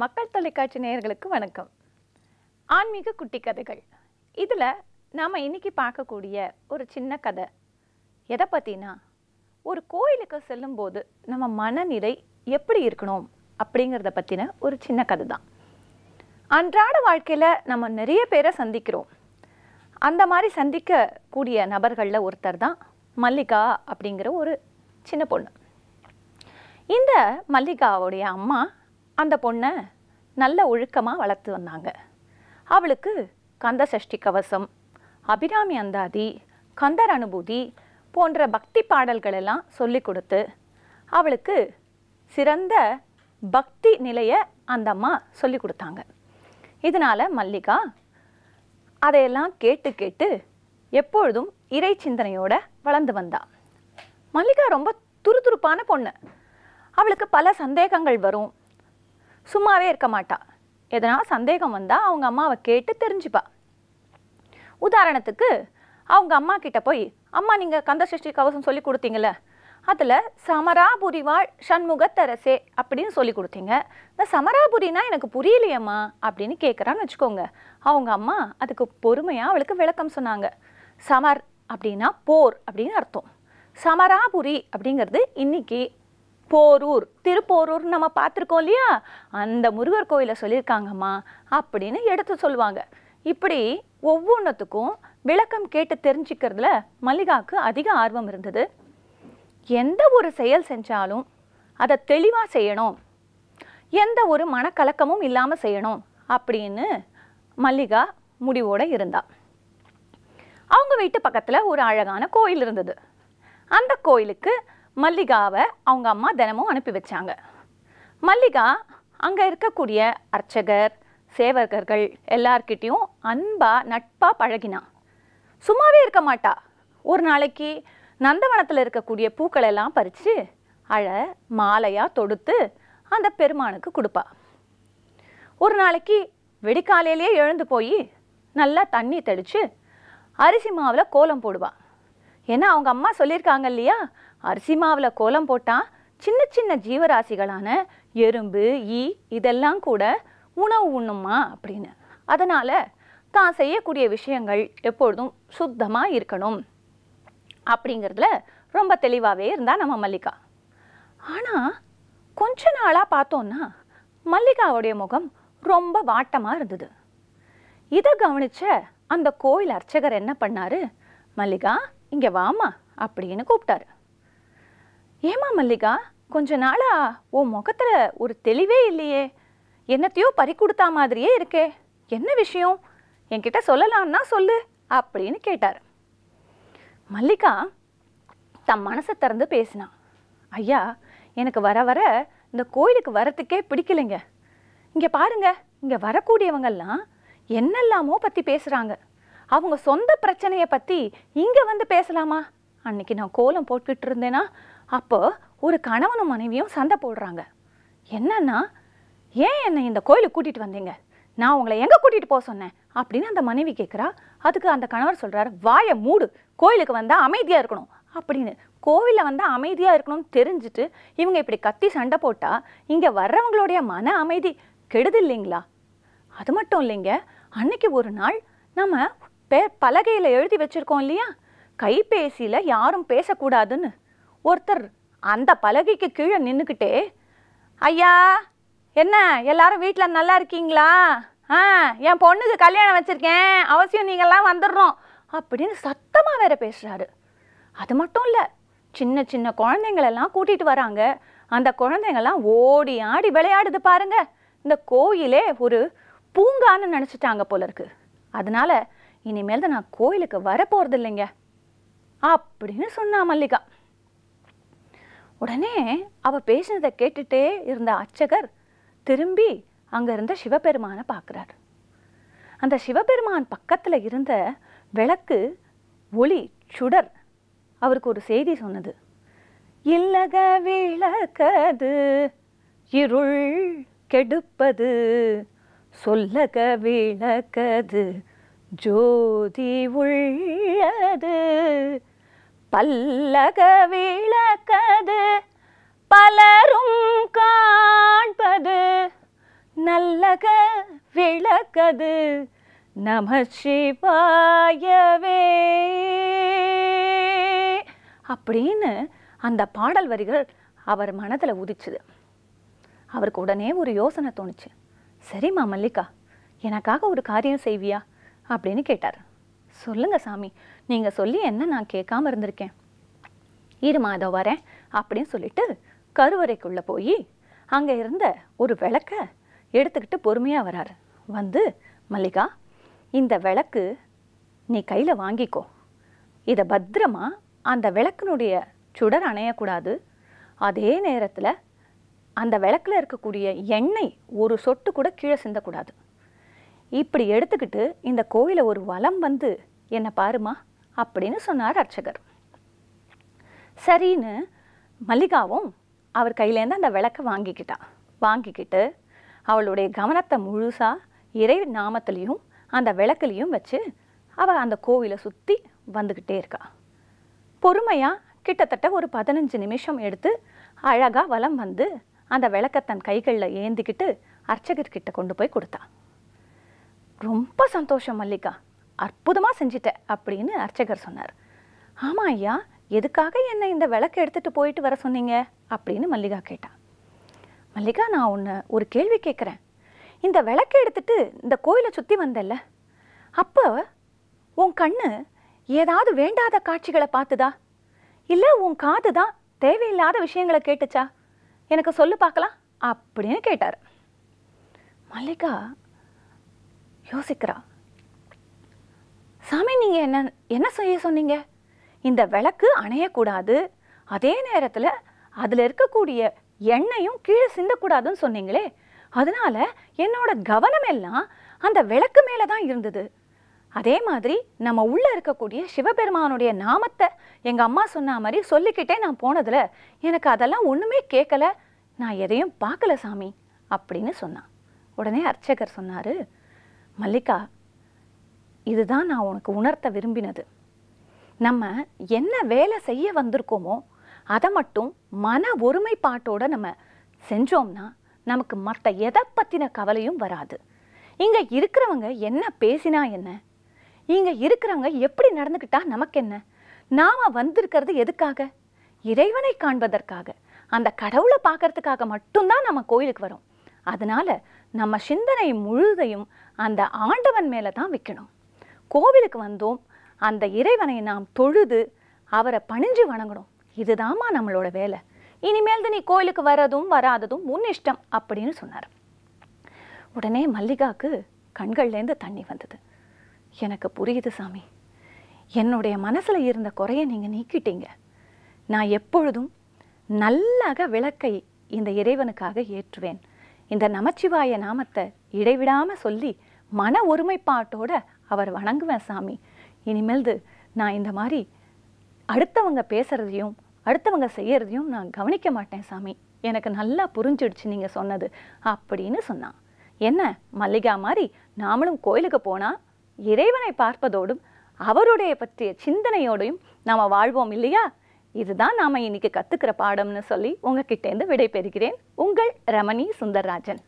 மக்கள் தொலைக்காட்சி நேயர்களுக்கு வணக்கம் ஆன்மீக குட்டி கதைகள் இதில் நாம் இன்றைக்கி பார்க்கக்கூடிய ஒரு சின்ன கதை எதை பற்றினா ஒரு கோயிலுக்கு செல்லும்போது நம்ம மனநிலை எப்படி இருக்கணும் அப்படிங்கிறத பற்றின ஒரு சின்ன கதை தான் அன்றாட வாழ்க்கையில் நம்ம நிறைய பேரை சந்திக்கிறோம் அந்த மாதிரி சந்திக்கக்கூடிய நபர்களில் ஒருத்தர் தான் மல்லிகா அப்படிங்கிற ஒரு சின்ன பொண்ணு இந்த மல்லிகாவுடைய அம்மா அந்த பொண்ணை நல்ல ஒழுக்கமாக வளர்த்து வந்தாங்க அவளுக்கு கந்த சஷ்டி கவசம் அபிராமி அந்தாதி கந்தர் அனுபூதி போன்ற பக்தி பாடல்கள் எல்லாம் சொல்லி கொடுத்து அவளுக்கு சிறந்த பக்தி நிலையை அந்த அம்மா சொல்லி கொடுத்தாங்க இதனால் மல்லிகா அதையெல்லாம் கேட்டு கேட்டு எப்பொழுதும் இறை சிந்தனையோடு வளர்ந்து வந்தா மல்லிகா ரொம்ப துருதுருப்பான பொண்ணு அவளுக்கு பல சந்தேகங்கள் வரும் சும்மாவே இருக்க மாட்டா எதனா சந்தேகம் வந்தால் அவங்க அம்மாவை கேட்டு தெரிஞ்சுப்பா உதாரணத்துக்கு அவங்க அம்மா கிட்ட போய் அம்மா நீங்கள் கந்த சஷ்டி கவசம் சொல்லி கொடுத்தீங்கள அதில் சமராபுரிவாள் ஷண்முகத்தரசே அப்படின்னு சொல்லி கொடுத்தீங்க இந்த சமராபுரினா எனக்கு புரியலையம்மா அப்படின்னு கேட்குறான்னு வச்சுக்கோங்க அவங்க அம்மா அதுக்கு பொறுமையாக அவளுக்கு விளக்கம் சொன்னாங்க சமர் அப்படின்னா போர் அப்படின்னு அர்த்தம் சமராபுரி அப்படிங்கிறது இன்னைக்கு போரூர் திருப்போரூர் நம்ம பார்த்துருக்கோம் இல்லையா அந்த முருகர் கோயிலை சொல்லியிருக்காங்கம்மா அப்படின்னு எடுத்து சொல்லுவாங்க இப்படி ஒவ்வொன்றத்துக்கும் விளக்கம் கேட்டு தெரிஞ்சுக்கிறதுல மல்லிகாவுக்கு அதிக ஆர்வம் இருந்தது எந்த ஒரு செயல் செஞ்சாலும் அதை தெளிவாக செய்யணும் எந்த ஒரு மனக்கலக்கமும் இல்லாமல் செய்யணும் அப்படின்னு மல்லிகா முடிவோடு இருந்தா அவங்க வீட்டு பக்கத்தில் ஒரு அழகான கோயில் இருந்தது அந்த கோயிலுக்கு மல்லிகாவை அவங்க அம்மா தினமும் அனுப்பி வச்சாங்க மல்லிகா அங்கே இருக்கக்கூடிய அர்ச்சகர் சேவகர்கள் எல்லார்கிட்டேயும் அன்பாக நட்பாக பழகினா சும்மாவே இருக்க மாட்டா ஒரு நாளைக்கு நந்தவனத்தில் இருக்கக்கூடிய பூக்களெல்லாம் பறித்து அழ மாலையாக தொடுத்து அந்த பெருமானுக்கு கொடுப்பா ஒரு நாளைக்கு வெடிக்காலையிலேயே எழுந்து போய் நல்லா தண்ணி தெளித்து அரிசி மாவில் கோலம் போடுவாள் ஏன்னா அவங்க அம்மா சொல்லியிருக்காங்க இல்லையா அரிசி மாவில் கோலம் போட்டால் சின்ன சின்ன ஜீவராசிகளான எறும்பு ஈ இதெல்லாம் கூட உணவு உண்ணுமா அப்படின்னு அதனால் தான் செய்யக்கூடிய விஷயங்கள் எப்பொழுதும் சுத்தமாக இருக்கணும் அப்படிங்கிறதுல ரொம்ப தெளிவாகவே இருந்தால் நம்ம மல்லிகா ஆனால் கொஞ்ச நாளாக பார்த்தோன்னா மல்லிகாவுடைய முகம் ரொம்ப வாட்டமாக இருந்தது இதை கவனித்த அந்த கோயில் அர்ச்சகர் என்ன பண்ணார் மல்லிகா இங்கே வாமா அப்படின்னு கூப்பிட்டாரு ஏமா மல்லிகா கொஞ்ச நாளா உன் முகத்தில் ஒரு தெளிவே இல்லையே என்னத்தையோ பறி கொடுத்தா மாதிரியே இருக்கே என்ன விஷயம் என்கிட்ட சொல்லலாம்னா சொல்லு அப்படின்னு கேட்டார் மல்லிகா தம் மனசை திறந்து பேசினான் ஐயா எனக்கு வர வர இந்த கோயிலுக்கு வரத்துக்கே பிடிக்கலைங்க இங்கே பாருங்க இங்கே வரக்கூடியவங்கெல்லாம் என்னெல்லாமோ பற்றி பேசுகிறாங்க அவங்க சொந்த பிரச்சனையை பற்றி இங்கே வந்து பேசலாமா அன்னைக்கு நான் கோலம் போட்டுக்கிட்டு இருந்தேன்னா அப்போ ஒரு கணவனும் மனைவியும் சண்டை போடுறாங்க என்னன்னா ஏன் என்னை இந்த கோயிலுக்கு கூட்டிகிட்டு வந்தீங்க நான் உங்களை எங்கே கூட்டிகிட்டு போக சொன்னேன் அப்படின்னு அந்த மனைவி கேட்குறா அதுக்கு அந்த கணவர் சொல்கிறாரு வாயை மூடு கோயிலுக்கு வந்தால் அமைதியாக இருக்கணும் அப்படின்னு கோவிலில் வந்து அமைதியாக இருக்கணும்னு தெரிஞ்சுட்டு இவங்க இப்படி கத்தி சண்டை போட்டால் இங்கே வர்றவங்களுடைய மன அமைதி கெடுது இல்லைங்களா அது மட்டும் இல்லைங்க அன்னைக்கு ஒரு நாள் நம்ம பேர் பலகையில் எழுதி வச்சுருக்கோம் இல்லையா கைபேசியில் யாரும் பேசக்கூடாதுன்னு ஒருத்தர் அந்த பலகைக்கு கீழே நின்றுக்கிட்டே ஐயா என்ன எல்லாரும் வீட்டில் நல்லா இருக்கீங்களா ஆ என் பொண்ணுக்கு கல்யாணம் வச்சுருக்கேன் அவசியம் நீங்கள்லாம் வந்துடுறோம் அப்படின்னு சத்தமாக வேற பேசுகிறாரு அது மட்டும் இல்லை சின்ன சின்ன குழந்தைங்களெல்லாம் கூட்டிகிட்டு வராங்க அந்த குழந்தைங்கள்லாம் ஓடி ஆடி விளையாடுது பாருங்க இந்த கோயிலே ஒரு பூங்கான்னு நினச்சிட்டாங்க போல இருக்குது அதனால இனிமேல் தான் நான் கோயிலுக்கு வரப்போகிறது இல்லைங்க அப்படின்னு சொன்னா மல்லிகா உடனே அவள் பேசினதை கேட்டுட்டே இருந்த அர்ச்சகர் திரும்பி அங்கே இருந்த சிவபெருமானை பார்க்குறாரு அந்த சிவபெருமான் பக்கத்தில் இருந்த விளக்கு ஒளி சுடர் அவருக்கு ஒரு செய்தி சொன்னது இல்லக விளக்கது இருள் கெடுப்பது சொல்லக விளக்கது ஜோதி உள்ளது பல்லக விளக்கது பலரும் காண்பது நல்லக விளக்கது நம சிவாயவே அப்படின்னு அந்த பாடல் வரிகள் அவர் மனதில் உதிச்சுது அவருக்கு உடனே ஒரு யோசனை தோணுச்சு சரிம்மா மல்லிகா எனக்காக ஒரு காரியம் செய்வியா அப்படின்னு கேட்டார் சொல்லுங்க சாமி நீங்கள் சொல்லி என்ன நான் கேட்காம இருந்திருக்கேன் இருமா அதோ வரேன் அப்படின்னு சொல்லிட்டு கருவறைக்குள்ளே போய் அங்கே இருந்த ஒரு விளக்க எடுத்துக்கிட்டு பொறுமையாக வராரு வந்து மல்லிகா இந்த விளக்கு நீ கையில் வாங்கிக்கோ இதை பத்திரமா அந்த விளக்கினுடைய சுடர் அணையக்கூடாது அதே நேரத்தில் அந்த விளக்கில் இருக்கக்கூடிய எண்ணெய் ஒரு சொட்டு கூட கீழே சிந்தக்கூடாது இப்படி எடுத்துக்கிட்டு இந்த கோயிலை ஒரு வலம் வந்து என்னை பாருமா அப்படின்னு சொன்னார் அர்ச்சகர் சரின்னு மல்லிகாவும் அவர் கையிலேருந்து அந்த விளக்கை வாங்கிக்கிட்டான் வாங்கிக்கிட்டு அவளுடைய கவனத்தை முழுசாக இறை நாமத்துலேயும் அந்த விளக்குலேயும் வச்சு அவள் அந்த கோவிலை சுற்றி வந்துக்கிட்டே இருக்கா பொறுமையாக கிட்டத்தட்ட ஒரு பதினஞ்சு நிமிஷம் எடுத்து அழகாக வலம் வந்து அந்த விளக்கை தன் கைகளில் ஏந்திக்கிட்டு அர்ச்சகர்கிட்ட கொண்டு போய் கொடுத்தான் ரொம்ப சந்தோஷம் மல்லிகா அற்புதமாக செஞ்சிட்ட அப்படின்னு அர்ச்சகர் சொன்னார் ஆமாம் ஐயா எதுக்காக என்னை இந்த விளக்கு எடுத்துகிட்டு போயிட்டு வர சொன்னீங்க அப்படின்னு மல்லிகா கேட்டான் மல்லிகா நான் உன்னை ஒரு கேள்வி கேட்குறேன் இந்த விளக்கு எடுத்துட்டு இந்த கோயிலை சுற்றி வந்தல்ல அப்போ உன் கண்ணு ஏதாவது வேண்டாத காட்சிகளை பார்த்துதா இல்லை உன் காது தான் தேவையில்லாத விஷயங்களை கேட்டுச்சா எனக்கு சொல்லு பார்க்கலாம் அப்படின்னு கேட்டார் மல்லிகா யோசிக்கிறா சாமி நீங்க என்ன என்ன செய்ய சொன்னீங்க இந்த விளக்கு அணையக்கூடாது அதே நேரத்தில் அதில் இருக்கக்கூடிய எண்ணெயும் கீழே சிந்தக்கூடாதுன்னு சொன்னீங்களே அதனால என்னோட கவனம் எல்லாம் அந்த விளக்கு மேலே தான் இருந்தது அதே மாதிரி நம்ம உள்ளே இருக்கக்கூடிய சிவபெருமானுடைய நாமத்தை எங்கள் அம்மா சொன்ன மாதிரி சொல்லிக்கிட்டே நான் போனதில் எனக்கு அதெல்லாம் ஒன்றுமே கேட்கல நான் எதையும் பார்க்கல சாமி அப்படின்னு சொன்னான் உடனே அர்ச்சகர் சொன்னார் மல்லிகா இதுதான் நான் உனக்கு உணர்த்த விரும்பினது நம்ம என்ன வேலை செய்ய வந்திருக்கோமோ அதை மட்டும் மன ஒருமைப்பாட்டோடு நம்ம செஞ்சோம்னா நமக்கு மற்ற எதை பற்றின கவலையும் வராது இங்கே இருக்கிறவங்க என்ன பேசினா என்ன இங்கே இருக்கிறவங்க எப்படி நடந்துக்கிட்டா நமக்கு என்ன நாம் வந்திருக்கிறது எதுக்காக இறைவனை காண்பதற்காக அந்த கடவுளை பார்க்கறதுக்காக மட்டும்தான் நம்ம கோயிலுக்கு வரோம் அதனால் நம்ம சிந்தனை முழுதையும் அந்த ஆண்டவன் மேலே தான் வைக்கணும் கோவிலுக்கு வந்தோம் அந்த இறைவனை நாம் தொழுது அவரை பணிஞ்சு வணங்கணும் இதுதாம்மா நம்மளோட வேலை இனிமேல் நீ கோயிலுக்கு வரதும் வராததும் உன் இஷ்டம் அப்படின்னு சொன்னார் உடனே மல்லிகாவுக்கு கண்கள்லேருந்து தண்ணி வந்தது எனக்கு புரியுது சாமி என்னுடைய மனசில் இருந்த குறையை நீங்கள் நீக்கிட்டீங்க நான் எப்பொழுதும் நல்லாக விளக்கை இந்த இறைவனுக்காக ஏற்றுவேன் இந்த நமச்சிவாய நாமத்தை இடைவிடாமல் சொல்லி மன ஒருமைப்பாட்டோட அவர் வணங்குவேன் சாமி இனிமேல்து நான் இந்த மாதிரி அடுத்தவங்க பேசுகிறதையும் அடுத்தவங்க செய்கிறதையும் நான் கவனிக்க மாட்டேன் சாமி எனக்கு நல்லா புரிஞ்சிடுச்சு நீங்கள் சொன்னது அப்படின்னு சொன்னான் என்ன மல்லிகா மாதிரி நாமளும் கோயிலுக்கு போனால் இறைவனை பார்ப்பதோடும் அவருடைய பற்றிய சிந்தனையோடையும் நாம் வாழ்வோம் இல்லையா இதுதான் நாம் இன்னைக்கு கத்துக்கிற பாடம்னு சொல்லி உங்ககிட்டேருந்து விடைபெறுகிறேன் உங்கள் ரமணி சுந்தர்ராஜன்